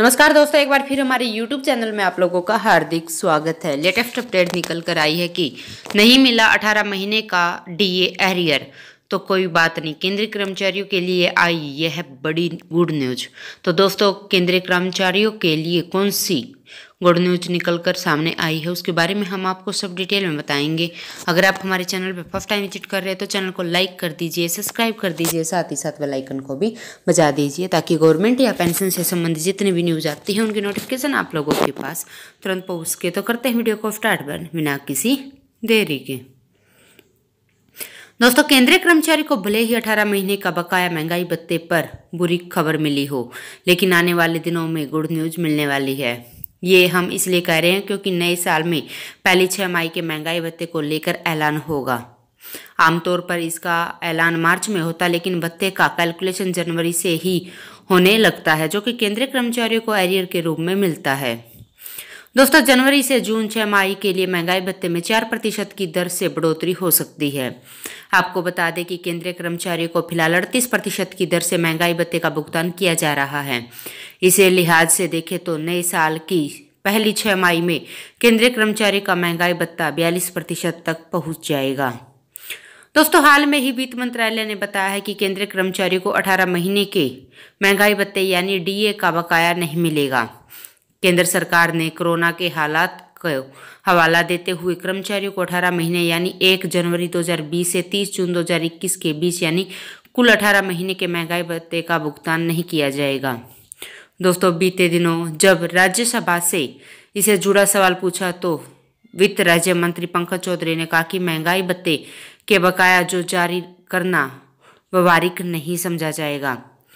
नमस्कार दोस्तों एक बार फिर हमारे YouTube चैनल में आप लोगों का हार्दिक स्वागत है लेटेस्ट अपडेट निकल कर आई है कि नहीं मिला 18 महीने का डीए एरियर तो कोई बात नहीं केंद्रीय कर्मचारियों के लिए आई यह बड़ी गुड न्यूज तो दोस्तों केंद्रीय कर्मचारियों के लिए कौन सी गुड न्यूज निकल कर सामने आई है उसके बारे में हम आपको सब डिटेल में बताएंगे अगर आप हमारे चैनल पर फर्स्ट टाइम विजिट कर रहे हैं तो चैनल को लाइक कर दीजिए सब्सक्राइब कर दीजिए साथ ही साथ बेल आइकन को भी बजा दीजिए ताकि गवर्नमेंट या पेंशन से संबंधित जितनी भी न्यूज आती है उनकी नोटिफिकेशन आप लोगों के पास तुरंत पहुँच के तो करते हैं वीडियो को स्टार्ट बन बिना किसी देरी के दोस्तों केंद्रीय कर्मचारी को भले ही 18 महीने का बकाया महंगाई भत्ते पर बुरी खबर मिली हो लेकिन आने वाले दिनों में गुड न्यूज मिलने वाली है ये हम इसलिए कह रहे हैं क्योंकि नए साल में पहली छह मई के महंगाई भत्ते को लेकर ऐलान होगा आमतौर पर इसका ऐलान मार्च में होता लेकिन भत्ते का कैलकुलेशन जनवरी से ही होने लगता है जो कि केंद्रीय कर्मचारियों को एरियर के रूप में मिलता है दोस्तों जनवरी से जून छह माह के लिए महंगाई भत्ते में चार प्रतिशत की दर से बढ़ोतरी हो सकती है आपको बता दें कि केंद्रीय कर्मचारियों को फिलहाल अड़तीस प्रतिशत की दर से महंगाई भत्ते का भुगतान किया जा रहा है इसे लिहाज से देखें तो नए साल की पहली छह माह में केंद्रीय कर्मचारी का महंगाई भत्ता बयालीस प्रतिशत तक पहुंच जाएगा दोस्तों हाल में ही वित्त मंत्रालय ने बताया है कि केंद्रीय कर्मचारियों को 18 महीने के महंगाई भत्ते यानी डीए का बकाया नहीं मिलेगा केंद्र सरकार ने कोरोना के हालात को हवाला देते हुए कर्मचारियों को 18 महीने यानी 1 जनवरी 2020 से 30 जून 2021 के बीच यानी कुल 18 महीने के महंगाई भत्ते का भुगतान नहीं किया जाएगा दोस्तों बीते दिनों जब राज्यसभा से इसे जुड़ा सवाल पूछा तो वित्त राज्य मंत्री पंकज चौधरी ने कहा कि महंगाई भत्ते के बकाया जो जारी करना व्यवहारिक नहीं समझा जाएगा